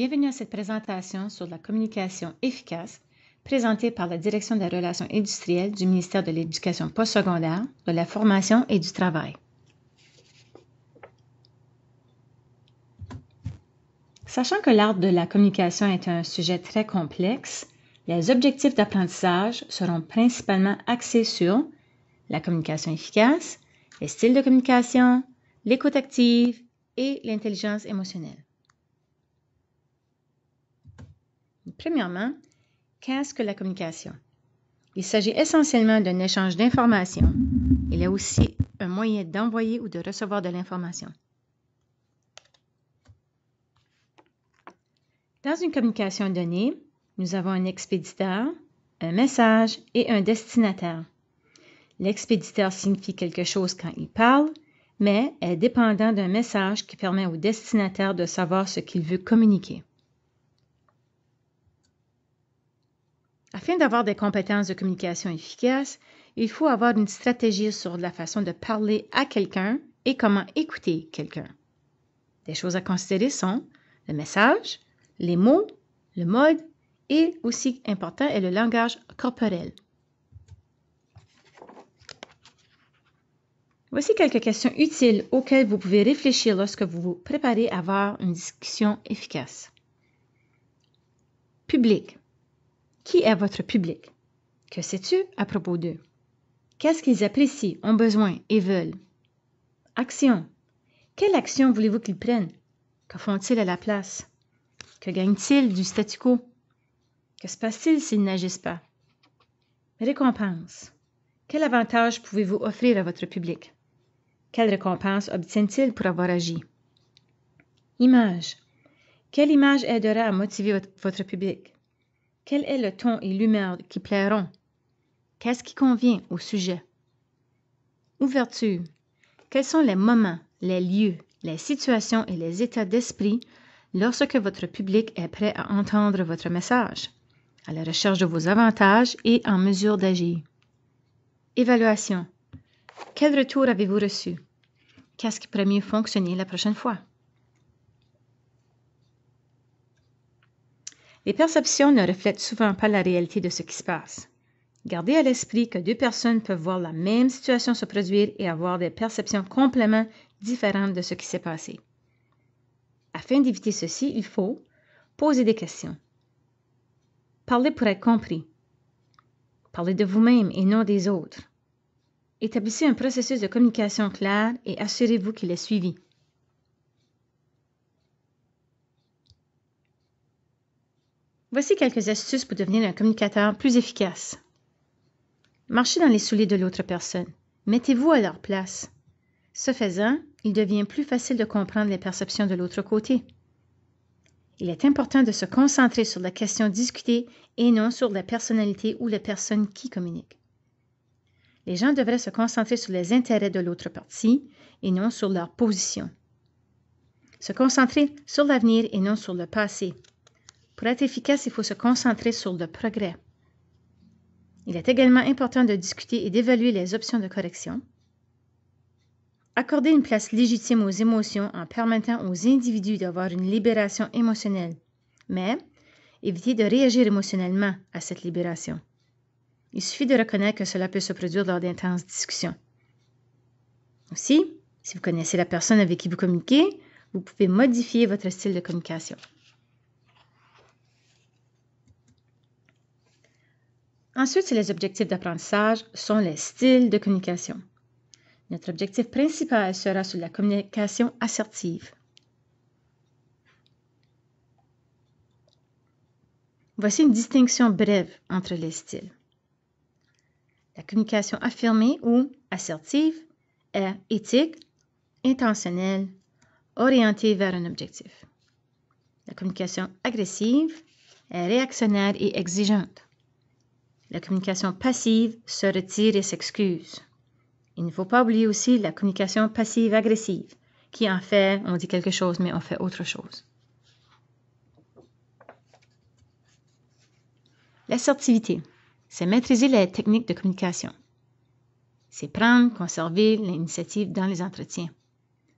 Bienvenue à cette présentation sur la communication efficace présentée par la Direction des relations industrielles du ministère de l'Éducation postsecondaire, de la formation et du travail. Sachant que l'art de la communication est un sujet très complexe, les objectifs d'apprentissage seront principalement axés sur la communication efficace, les styles de communication, l'écoute active et l'intelligence émotionnelle. Premièrement, qu'est-ce que la communication? Il s'agit essentiellement d'un échange d'informations. Il est aussi un moyen d'envoyer ou de recevoir de l'information. Dans une communication donnée, nous avons un expéditeur, un message et un destinataire. L'expéditeur signifie quelque chose quand il parle, mais est dépendant d'un message qui permet au destinataire de savoir ce qu'il veut communiquer. Afin d'avoir des compétences de communication efficaces, il faut avoir une stratégie sur la façon de parler à quelqu'un et comment écouter quelqu'un. Des choses à considérer sont le message, les mots, le mode et aussi important est le langage corporel. Voici quelques questions utiles auxquelles vous pouvez réfléchir lorsque vous vous préparez à avoir une discussion efficace. Public. Qui est votre public? Que sais-tu à propos d'eux? Qu'est-ce qu'ils apprécient, ont besoin et veulent? Action. Quelle action voulez-vous qu'ils prennent? Que font-ils à la place? Que gagnent-ils du statu quo? Que se passe-t-il s'ils n'agissent pas? Récompense. Quel avantage pouvez-vous offrir à votre public? Quelle récompense obtiennent-ils pour avoir agi? Image. Quelle image aidera à motiver votre public? Quel est le ton et l'humeur qui plairont? Qu'est-ce qui convient au sujet? Ouverture. Quels sont les moments, les lieux, les situations et les états d'esprit lorsque votre public est prêt à entendre votre message, à la recherche de vos avantages et en mesure d'agir? Évaluation. Quel retour avez-vous reçu? Qu'est-ce qui pourrait mieux fonctionner la prochaine fois? Les perceptions ne reflètent souvent pas la réalité de ce qui se passe. Gardez à l'esprit que deux personnes peuvent voir la même situation se produire et avoir des perceptions complètement différentes de ce qui s'est passé. Afin d'éviter ceci, il faut poser des questions. Parlez pour être compris. Parlez de vous-même et non des autres. Établissez un processus de communication clair et assurez-vous qu'il est suivi. Voici quelques astuces pour devenir un communicateur plus efficace. Marchez dans les souliers de l'autre personne. Mettez-vous à leur place. Ce faisant, il devient plus facile de comprendre les perceptions de l'autre côté. Il est important de se concentrer sur la question discutée et non sur la personnalité ou la personne qui communique. Les gens devraient se concentrer sur les intérêts de l'autre partie et non sur leur position. Se concentrer sur l'avenir et non sur le passé pour être efficace, il faut se concentrer sur le progrès. Il est également important de discuter et d'évaluer les options de correction. Accorder une place légitime aux émotions en permettant aux individus d'avoir une libération émotionnelle, mais éviter de réagir émotionnellement à cette libération. Il suffit de reconnaître que cela peut se produire lors d'intenses discussions. Aussi, si vous connaissez la personne avec qui vous communiquez, vous pouvez modifier votre style de communication. Ensuite, les objectifs d'apprentissage sont les styles de communication. Notre objectif principal sera sur la communication assertive. Voici une distinction brève entre les styles. La communication affirmée ou assertive est éthique, intentionnelle, orientée vers un objectif. La communication agressive est réactionnaire et exigeante. La communication passive se retire et s'excuse. Il ne faut pas oublier aussi la communication passive-agressive, qui en fait, on dit quelque chose, mais on fait autre chose. L'assertivité, c'est maîtriser les techniques de communication. C'est prendre, conserver l'initiative dans les entretiens.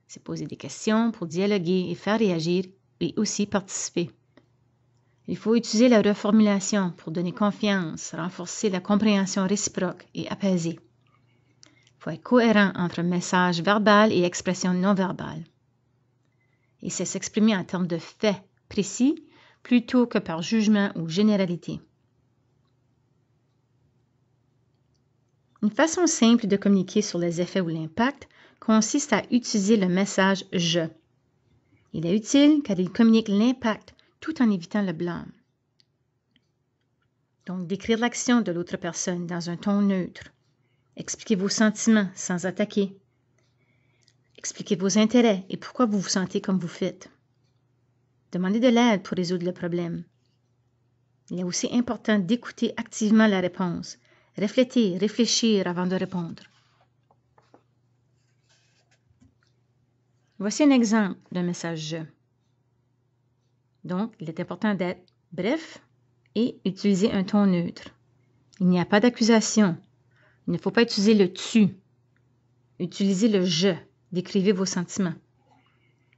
C'est poser des questions pour dialoguer et faire réagir et aussi participer. Il faut utiliser la reformulation pour donner confiance, renforcer la compréhension réciproque et apaiser. Il faut être cohérent entre message verbal et expression non verbale. Et c'est s'exprimer en termes de faits précis plutôt que par jugement ou généralité. Une façon simple de communiquer sur les effets ou l'impact consiste à utiliser le message je. Il est utile car il communique l'impact tout en évitant le blâme. Donc, décrire l'action de l'autre personne dans un ton neutre. Expliquez vos sentiments sans attaquer. Expliquez vos intérêts et pourquoi vous vous sentez comme vous faites. Demandez de l'aide pour résoudre le problème. Il est aussi important d'écouter activement la réponse. Réfléchir, réfléchir avant de répondre. Voici un exemple de message je. Donc, il est important d'être bref et utiliser un ton neutre. Il n'y a pas d'accusation. Il ne faut pas utiliser le tu. Utilisez le je. Décrivez vos sentiments.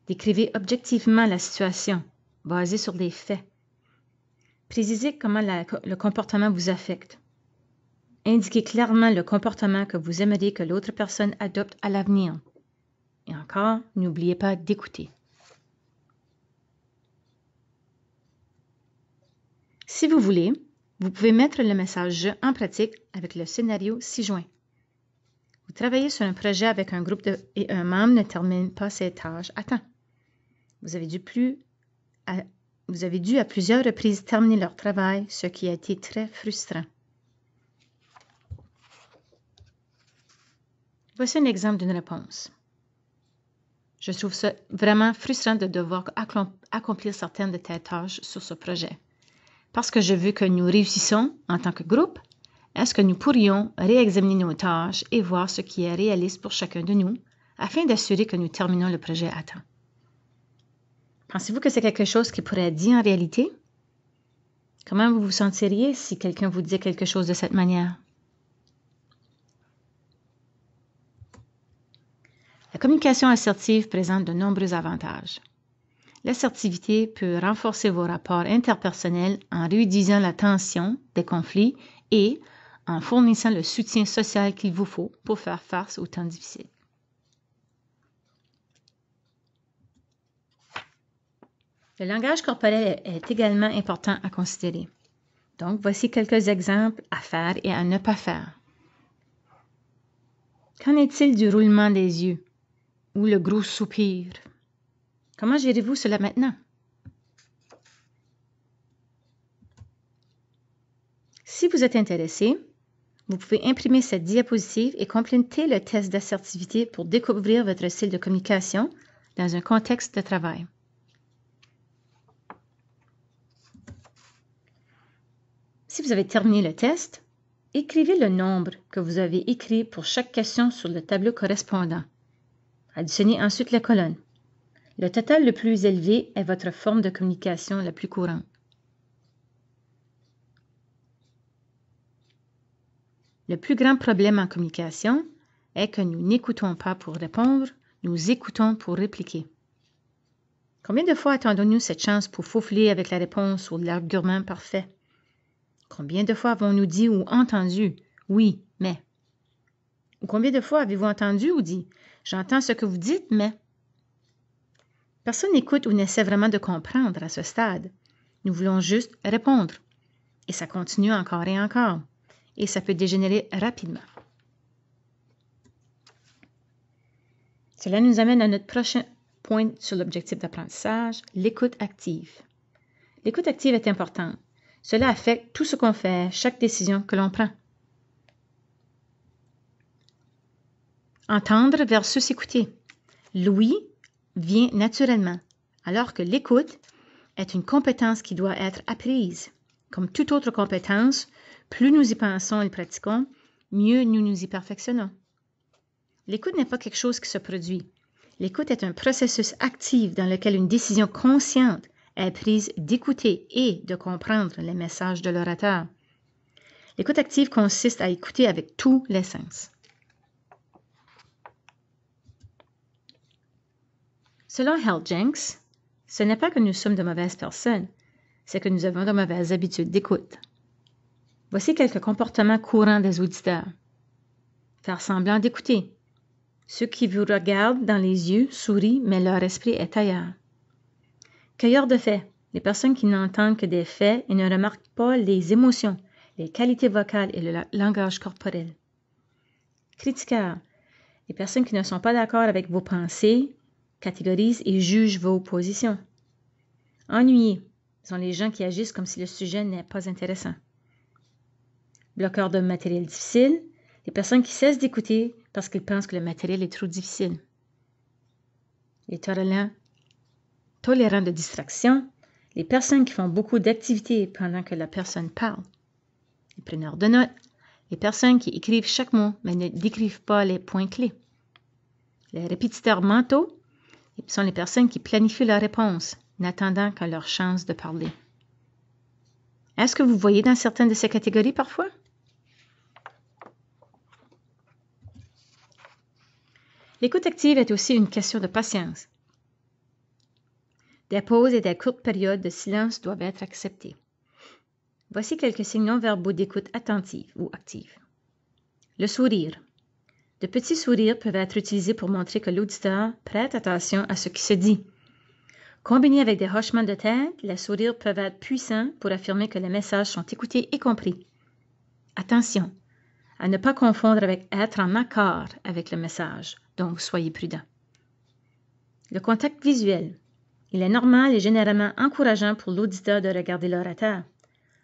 Décrivez objectivement la situation, basée sur des faits. Précisez comment le comportement vous affecte. Indiquez clairement le comportement que vous aimeriez que l'autre personne adopte à l'avenir. Et encore, n'oubliez pas d'écouter. Si vous voulez, vous pouvez mettre le message Je en pratique avec le scénario 6 juin. Vous travaillez sur un projet avec un groupe et un membre ne termine pas ses tâches à temps. Vous avez dû plus vous avez dû à plusieurs reprises terminer leur travail, ce qui a été très frustrant. Voici un exemple d'une réponse. Je trouve ça vraiment frustrant de devoir accomplir certaines de tes tâches sur ce projet. Parce que je veux que nous réussissons en tant que groupe, est-ce que nous pourrions réexaminer nos tâches et voir ce qui est réaliste pour chacun de nous afin d'assurer que nous terminons le projet à temps? Pensez-vous que c'est quelque chose qui pourrait être dit en réalité? Comment vous vous sentiriez si quelqu'un vous disait quelque chose de cette manière? La communication assertive présente de nombreux avantages. L'assertivité peut renforcer vos rapports interpersonnels en réduisant la tension des conflits et en fournissant le soutien social qu'il vous faut pour faire face aux temps difficiles. Le langage corporel est également important à considérer. Donc, voici quelques exemples à faire et à ne pas faire. Qu'en est-il du roulement des yeux ou le gros soupir? Comment gérez-vous cela maintenant? Si vous êtes intéressé, vous pouvez imprimer cette diapositive et compléter le test d'assertivité pour découvrir votre style de communication dans un contexte de travail. Si vous avez terminé le test, écrivez le nombre que vous avez écrit pour chaque question sur le tableau correspondant. Additionnez ensuite les colonnes. Le total le plus élevé est votre forme de communication la plus courante. Le plus grand problème en communication est que nous n'écoutons pas pour répondre, nous écoutons pour répliquer. Combien de fois attendons-nous cette chance pour faufler avec la réponse ou l'argument parfait? Combien de fois avons-nous dit ou entendu oui, mais? Ou combien de fois avez-vous entendu ou dit j'entends ce que vous dites, mais? Personne n'écoute ou n'essaie vraiment de comprendre à ce stade. Nous voulons juste répondre. Et ça continue encore et encore. Et ça peut dégénérer rapidement. Cela nous amène à notre prochain point sur l'objectif d'apprentissage, l'écoute active. L'écoute active est importante. Cela affecte tout ce qu'on fait, chaque décision que l'on prend. Entendre versus écouter. L'ouïe vient naturellement, alors que l'écoute est une compétence qui doit être apprise. Comme toute autre compétence, plus nous y pensons et pratiquons, mieux nous nous y perfectionnons. L'écoute n'est pas quelque chose qui se produit. L'écoute est un processus actif dans lequel une décision consciente est prise d'écouter et de comprendre les messages de l'orateur. L'écoute active consiste à écouter avec tous les sens. Selon Jenks, ce n'est pas que nous sommes de mauvaises personnes, c'est que nous avons de mauvaises habitudes d'écoute. Voici quelques comportements courants des auditeurs. Faire semblant d'écouter. Ceux qui vous regardent dans les yeux sourient, mais leur esprit est ailleurs. Cueilleurs de faits. Les personnes qui n'entendent que des faits et ne remarquent pas les émotions, les qualités vocales et le langage corporel. Critiqueurs. Les personnes qui ne sont pas d'accord avec vos pensées, catégorise et juge vos positions. Ennuyés sont les gens qui agissent comme si le sujet n'est pas intéressant. Bloqueurs de matériel difficile, les personnes qui cessent d'écouter parce qu'ils pensent que le matériel est trop difficile. Les tolérants, tolérants de distraction, les personnes qui font beaucoup d'activités pendant que la personne parle. Les preneurs de notes, les personnes qui écrivent chaque mot mais ne décrivent pas les points clés. Les répétiteurs mentaux, ce sont les personnes qui planifient leur réponse n'attendant qu'à leur chance de parler. Est-ce que vous voyez dans certaines de ces catégories parfois? L'écoute active est aussi une question de patience. Des pauses et des courtes périodes de silence doivent être acceptées. Voici quelques signes non verbaux d'écoute attentive ou active. Le sourire. De petits sourires peuvent être utilisés pour montrer que l'auditeur prête attention à ce qui se dit. Combinés avec des hochements de tête, les sourires peuvent être puissants pour affirmer que les messages sont écoutés et compris. Attention à ne pas confondre avec être en accord avec le message, donc soyez prudent. Le contact visuel. Il est normal et généralement encourageant pour l'auditeur de regarder l'orateur.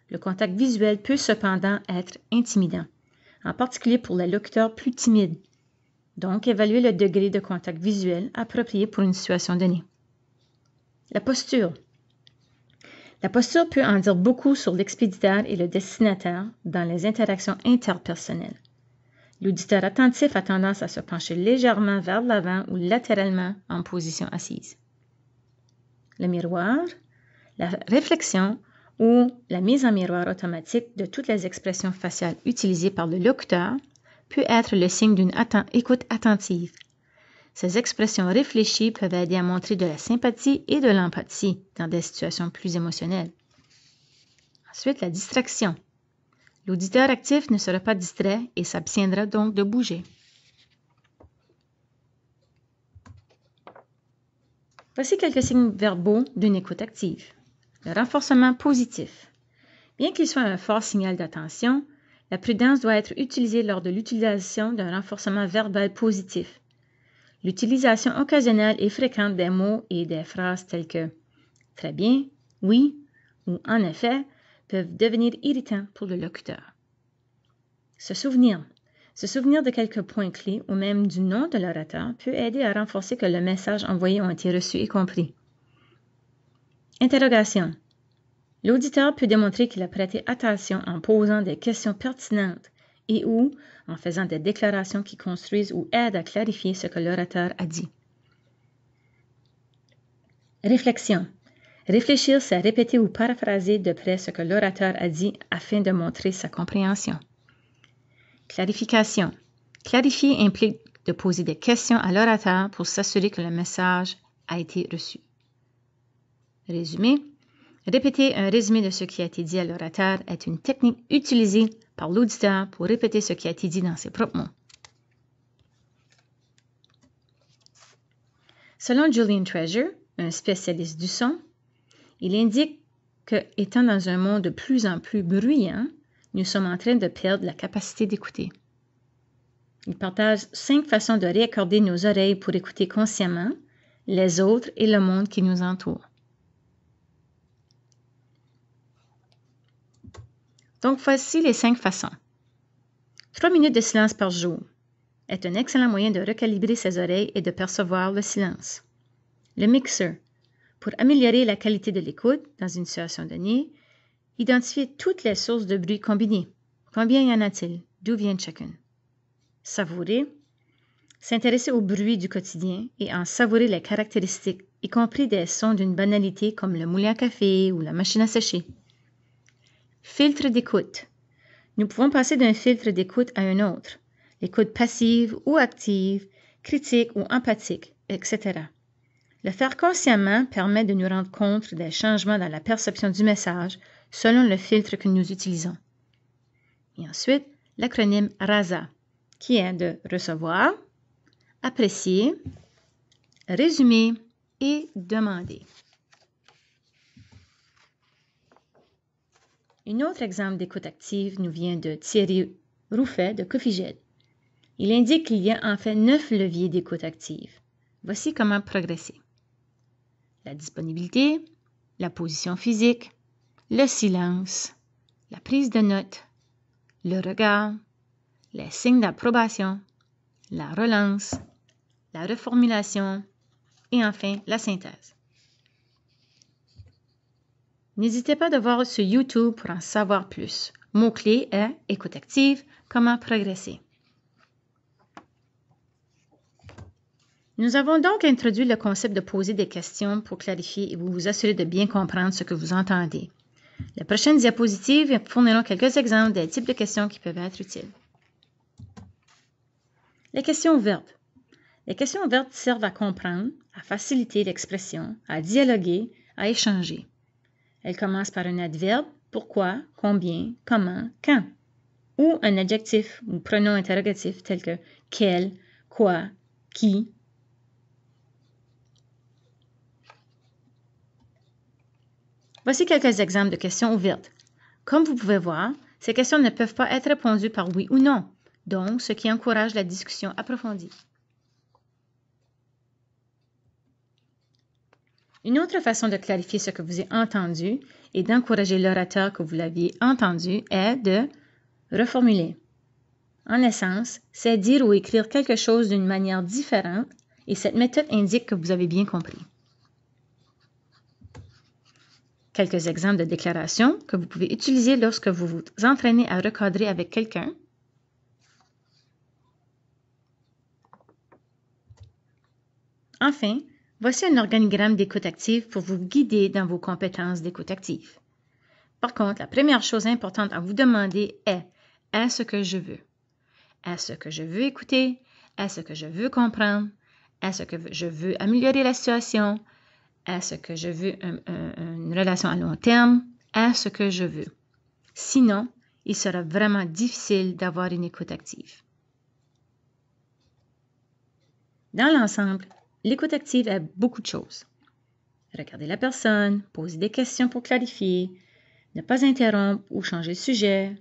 Le contact visuel peut cependant être intimidant, en particulier pour les locuteurs plus timides donc évaluer le degré de contact visuel approprié pour une situation donnée. La posture. La posture peut en dire beaucoup sur l'expéditeur et le destinataire dans les interactions interpersonnelles. L'auditeur attentif a tendance à se pencher légèrement vers l'avant ou latéralement en position assise. Le miroir, la réflexion ou la mise en miroir automatique de toutes les expressions faciales utilisées par le locuteur peut être le signe d'une écoute attentive. Ces expressions réfléchies peuvent aider à montrer de la sympathie et de l'empathie dans des situations plus émotionnelles. Ensuite, la distraction. L'auditeur actif ne sera pas distrait et s'abstiendra donc de bouger. Voici quelques signes verbaux d'une écoute active. Le renforcement positif. Bien qu'il soit un fort signal d'attention, la prudence doit être utilisée lors de l'utilisation d'un renforcement verbal positif. L'utilisation occasionnelle et fréquente des mots et des phrases telles que très bien, oui ou en effet peuvent devenir irritants pour le locuteur. Se souvenir. Se souvenir de quelques points clés ou même du nom de l'orateur peut aider à renforcer que le message envoyé a été reçu et compris. Interrogation. L'auditeur peut démontrer qu'il a prêté attention en posant des questions pertinentes et ou en faisant des déclarations qui construisent ou aident à clarifier ce que l'orateur a dit. Réflexion. Réfléchir, c'est répéter ou paraphraser de près ce que l'orateur a dit afin de montrer sa compréhension. Clarification. Clarifier implique de poser des questions à l'orateur pour s'assurer que le message a été reçu. Résumé, Répéter un résumé de ce qui a été dit à l'orateur est une technique utilisée par l'auditeur pour répéter ce qui a été dit dans ses propres mots. Selon Julian Treasure, un spécialiste du son, il indique que, étant dans un monde de plus en plus bruyant, nous sommes en train de perdre la capacité d'écouter. Il partage cinq façons de réaccorder nos oreilles pour écouter consciemment les autres et le monde qui nous entoure. Donc voici les cinq façons. Trois minutes de silence par jour est un excellent moyen de recalibrer ses oreilles et de percevoir le silence. Le mixeur, pour améliorer la qualité de l'écoute dans une situation donnée, identifiez toutes les sources de bruit combinées. Combien y en a-t-il? D'où viennent chacune? Savourer, s'intéresser au bruit du quotidien et en savourer les caractéristiques, y compris des sons d'une banalité comme le moulin à café ou la machine à sécher. Filtre d'écoute. Nous pouvons passer d'un filtre d'écoute à un autre, l'écoute passive ou active, critique ou empathique, etc. Le faire consciemment permet de nous rendre compte des changements dans la perception du message selon le filtre que nous utilisons. Et ensuite, l'acronyme RASA, qui est de recevoir, apprécier, résumer et demander. Un autre exemple d'écoute active nous vient de Thierry Rouffet de Cofigel. Il indique qu'il y a en fait neuf leviers d'écoute active. Voici comment progresser. La disponibilité, la position physique, le silence, la prise de notes, le regard, les signes d'approbation, la relance, la reformulation et enfin la synthèse. N'hésitez pas de voir sur YouTube pour en savoir plus. Mot-clé est Écoute active, comment progresser. Nous avons donc introduit le concept de poser des questions pour clarifier et vous vous assurer de bien comprendre ce que vous entendez. La prochaine diapositive fourniront quelques exemples des types de questions qui peuvent être utiles. Les questions ouvertes. Les questions ouvertes servent à comprendre, à faciliter l'expression, à dialoguer, à échanger. Elle commence par un adverbe, pourquoi, combien, comment, quand, ou un adjectif ou pronom interrogatif tel que quel, quoi, qui. Voici quelques exemples de questions ouvertes. Comme vous pouvez voir, ces questions ne peuvent pas être répondues par oui ou non, donc ce qui encourage la discussion approfondie. Une autre façon de clarifier ce que vous avez entendu et d'encourager l'orateur que vous l'aviez entendu est de reformuler. En essence, c'est dire ou écrire quelque chose d'une manière différente et cette méthode indique que vous avez bien compris. Quelques exemples de déclarations que vous pouvez utiliser lorsque vous vous entraînez à recadrer avec quelqu'un. Enfin, Voici un organigramme d'écoute active pour vous guider dans vos compétences d'écoute active. Par contre, la première chose importante à vous demander est est ce que je veux? Est ce que je veux écouter? Est ce que je veux comprendre? Est ce que je veux améliorer la situation? Est ce que je veux une relation à long terme? Est ce que je veux? Sinon, il sera vraiment difficile d'avoir une écoute active. Dans l'ensemble, L'écoute active est beaucoup de choses. Regarder la personne, poser des questions pour clarifier, ne pas interrompre ou changer de sujet,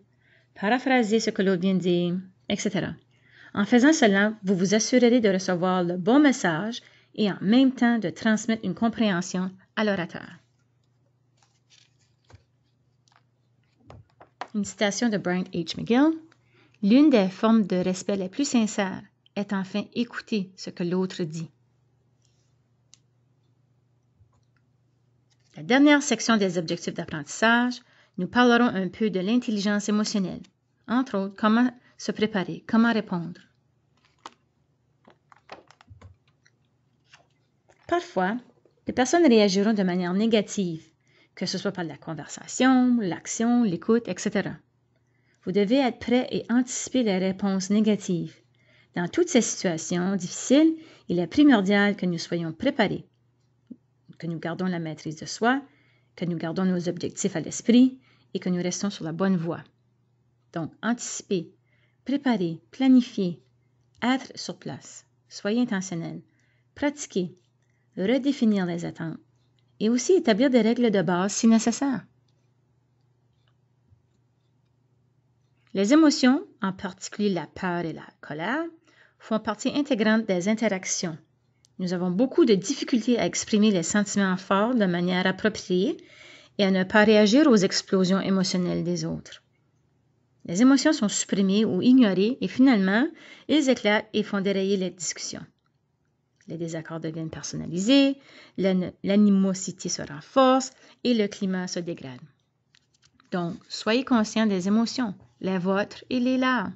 paraphraser ce que l'autre vient de dire, etc. En faisant cela, vous vous assurerez de recevoir le bon message et en même temps de transmettre une compréhension à l'orateur. Une citation de Brian H. McGill. L'une des formes de respect les plus sincères est enfin écouter ce que l'autre dit. La dernière section des objectifs d'apprentissage, nous parlerons un peu de l'intelligence émotionnelle, entre autres comment se préparer, comment répondre. Parfois, les personnes réagiront de manière négative, que ce soit par la conversation, l'action, l'écoute, etc. Vous devez être prêt et anticiper les réponses négatives. Dans toutes ces situations difficiles, il est primordial que nous soyons préparés, que nous gardons la maîtrise de soi, que nous gardons nos objectifs à l'esprit et que nous restons sur la bonne voie. Donc, anticiper, préparer, planifier, être sur place, soyez intentionnel, pratiquer, redéfinir les attentes et aussi établir des règles de base si nécessaire. Les émotions, en particulier la peur et la colère, font partie intégrante des interactions nous avons beaucoup de difficultés à exprimer les sentiments forts de manière appropriée et à ne pas réagir aux explosions émotionnelles des autres. Les émotions sont supprimées ou ignorées et finalement, elles éclatent et font dérailler les discussions. Les désaccords deviennent personnalisés, l'animosité se renforce et le climat se dégrade. Donc, soyez conscients des émotions, les vôtres et les leurs.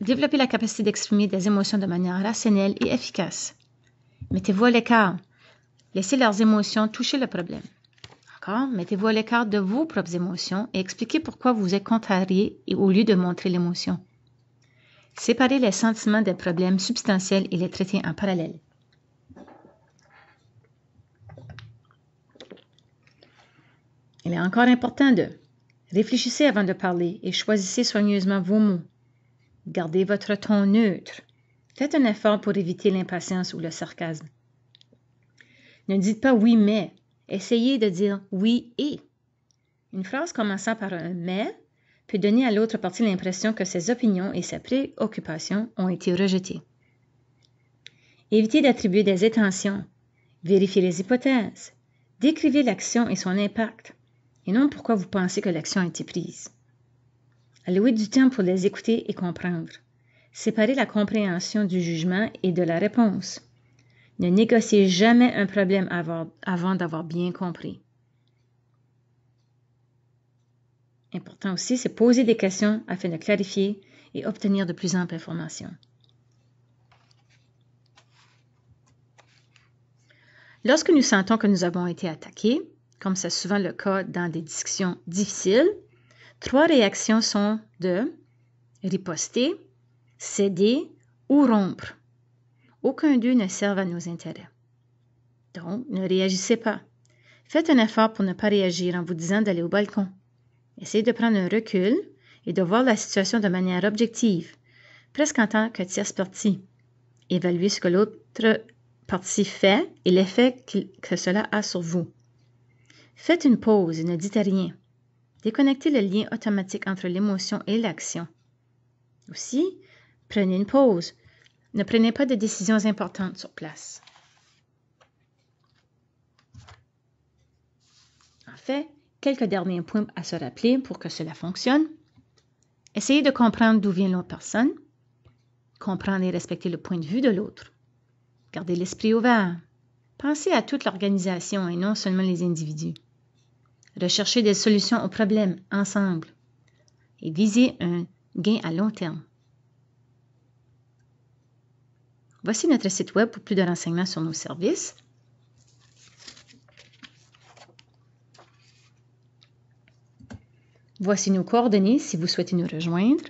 Développez la capacité d'exprimer des émotions de manière rationnelle et efficace. Mettez-vous à l'écart. Laissez leurs émotions toucher le problème. Encore, Mettez-vous à l'écart de vos propres émotions et expliquez pourquoi vous êtes contrarié au lieu de montrer l'émotion. Séparez les sentiments des problèmes substantiels et les traitez en parallèle. Il est encore important de réfléchissez avant de parler et choisissez soigneusement vos mots. Gardez votre ton neutre. Faites un effort pour éviter l'impatience ou le sarcasme. Ne dites pas oui mais. Essayez de dire oui et. Une phrase commençant par un mais peut donner à l'autre partie l'impression que ses opinions et ses préoccupations ont été rejetées. Évitez d'attribuer des intentions. Vérifiez les hypothèses. Décrivez l'action et son impact, et non pourquoi vous pensez que l'action a été prise. Allouez du temps pour les écouter et comprendre. Séparer la compréhension du jugement et de la réponse. Ne négociez jamais un problème avant d'avoir bien compris. Important aussi, c'est poser des questions afin de clarifier et obtenir de plus amples informations. Lorsque nous sentons que nous avons été attaqués, comme c'est souvent le cas dans des discussions difficiles, trois réactions sont de riposter, céder ou rompre. Aucun d'eux ne serve à nos intérêts. Donc, ne réagissez pas. Faites un effort pour ne pas réagir en vous disant d'aller au balcon. Essayez de prendre un recul et de voir la situation de manière objective, presque en tant que tierce partie. Évaluez ce que l'autre partie fait et l'effet que cela a sur vous. Faites une pause et ne dites rien. Déconnectez le lien automatique entre l'émotion et l'action. Aussi, Prenez une pause. Ne prenez pas de décisions importantes sur place. En fait, quelques derniers points à se rappeler pour que cela fonctionne. Essayez de comprendre d'où vient l'autre personne. Comprendre et respecter le point de vue de l'autre. Gardez l'esprit ouvert. Pensez à toute l'organisation et non seulement les individus. Recherchez des solutions aux problèmes ensemble et visez un gain à long terme. Voici notre site web pour plus de renseignements sur nos services. Voici nos coordonnées si vous souhaitez nous rejoindre.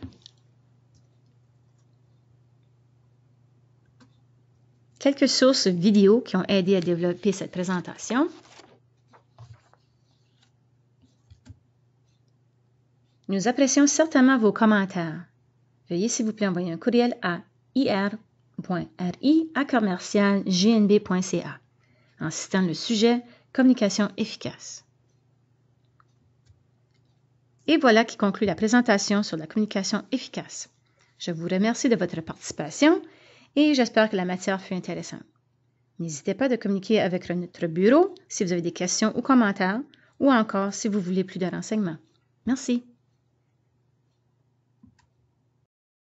Quelques sources vidéo qui ont aidé à développer cette présentation. Nous apprécions certainement vos commentaires. Veuillez s'il vous plaît envoyer un courriel à ir.com à commercial gnb.ca en citant le sujet Communication efficace. Et voilà qui conclut la présentation sur la communication efficace. Je vous remercie de votre participation et j'espère que la matière fut intéressante. N'hésitez pas de communiquer avec notre bureau si vous avez des questions ou commentaires ou encore si vous voulez plus de renseignements. Merci.